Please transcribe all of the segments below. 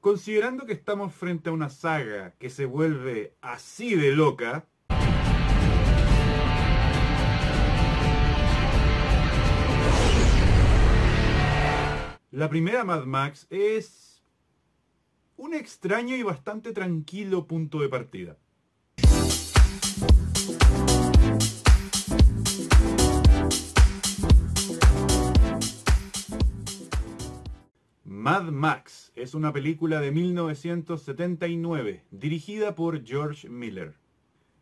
Considerando que estamos frente a una saga que se vuelve así de loca, La primera Mad Max es un extraño y bastante tranquilo punto de partida. Mad Max es una película de 1979, dirigida por George Miller.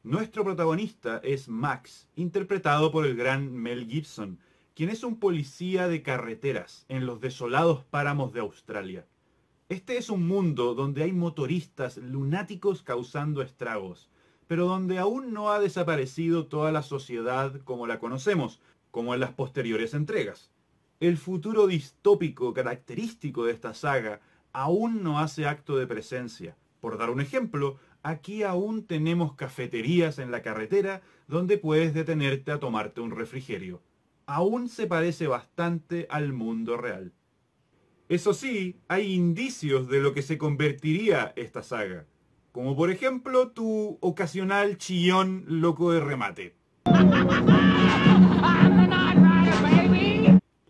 Nuestro protagonista es Max, interpretado por el gran Mel Gibson, quien es un policía de carreteras en los desolados páramos de Australia. Este es un mundo donde hay motoristas lunáticos causando estragos, pero donde aún no ha desaparecido toda la sociedad como la conocemos, como en las posteriores entregas. El futuro distópico característico de esta saga aún no hace acto de presencia. Por dar un ejemplo, aquí aún tenemos cafeterías en la carretera donde puedes detenerte a tomarte un refrigerio. Aún se parece bastante al mundo real. Eso sí, hay indicios de lo que se convertiría esta saga, como por ejemplo tu ocasional chillón loco de remate.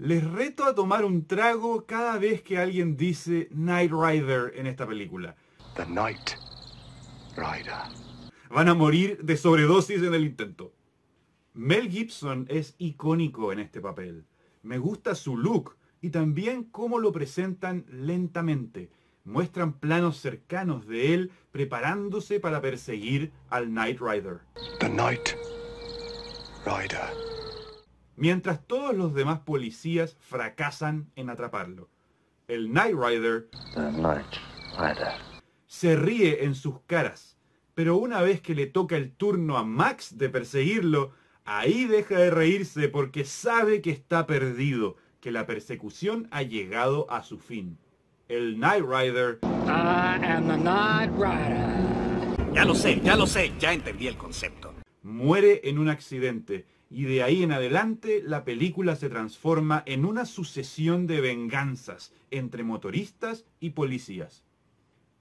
Les reto a tomar un trago cada vez que alguien dice Night Rider en esta película. The Night Rider. Van a morir de sobredosis en el intento. Mel Gibson es icónico en este papel. Me gusta su look y también cómo lo presentan lentamente. Muestran planos cercanos de él preparándose para perseguir al Night Rider. The Night Rider mientras todos los demás policías fracasan en atraparlo. El Night Rider, se ríe en sus caras, pero una vez que le toca el turno a Max de perseguirlo, ahí deja de reírse porque sabe que está perdido, que la persecución ha llegado a su fin. El Knight Night Rider. Ya lo sé, ya lo sé, ya entendí el concepto. Muere en un accidente y de ahí en adelante la película se transforma en una sucesión de venganzas entre motoristas y policías.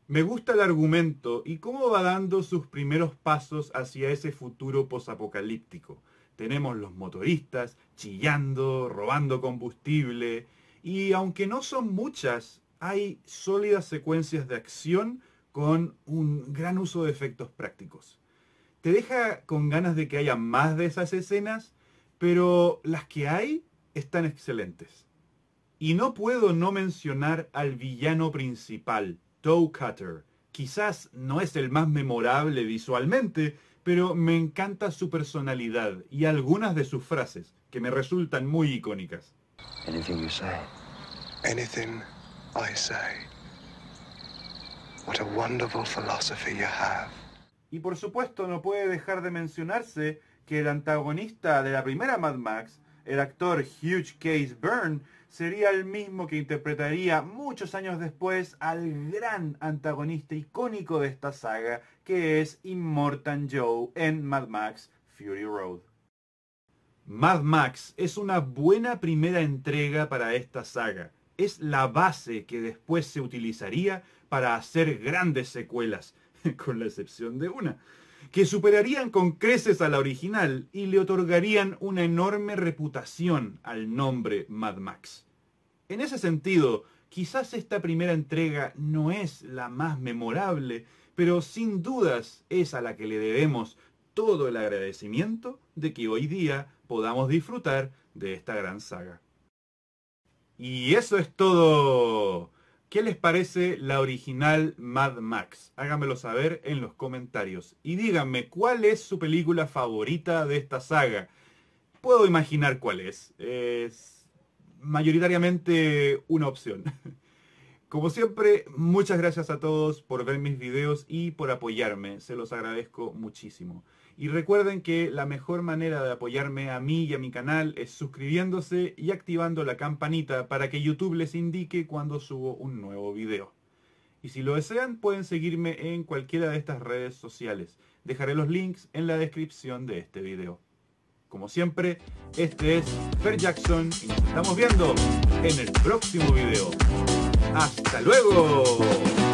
Me gusta el argumento y cómo va dando sus primeros pasos hacia ese futuro posapocalíptico. Tenemos los motoristas chillando, robando combustible, y aunque no son muchas, hay sólidas secuencias de acción con un gran uso de efectos prácticos. Se deja con ganas de que haya más de esas escenas, pero las que hay están excelentes. Y no puedo no mencionar al villano principal, Toe Cutter. Quizás no es el más memorable visualmente, pero me encanta su personalidad y algunas de sus frases, que me resultan muy icónicas. have. Y por supuesto no puede dejar de mencionarse que el antagonista de la primera Mad Max, el actor Hugh Case Byrne, sería el mismo que interpretaría muchos años después al gran antagonista icónico de esta saga, que es Immortan Joe en Mad Max Fury Road. Mad Max es una buena primera entrega para esta saga. Es la base que después se utilizaría para hacer grandes secuelas, con la excepción de una, que superarían con creces a la original y le otorgarían una enorme reputación al nombre Mad Max. En ese sentido, quizás esta primera entrega no es la más memorable, pero sin dudas es a la que le debemos todo el agradecimiento de que hoy día podamos disfrutar de esta gran saga. Y eso es todo ¿Qué les parece la original Mad Max? Háganmelo saber en los comentarios. Y díganme, ¿cuál es su película favorita de esta saga? Puedo imaginar cuál es. Es mayoritariamente una opción. Como siempre, muchas gracias a todos por ver mis videos y por apoyarme. Se los agradezco muchísimo. Y recuerden que la mejor manera de apoyarme a mí y a mi canal es suscribiéndose y activando la campanita para que YouTube les indique cuando subo un nuevo video. Y si lo desean, pueden seguirme en cualquiera de estas redes sociales. Dejaré los links en la descripción de este video. Como siempre, este es Fer Jackson y nos estamos viendo en el próximo video. ¡Hasta luego!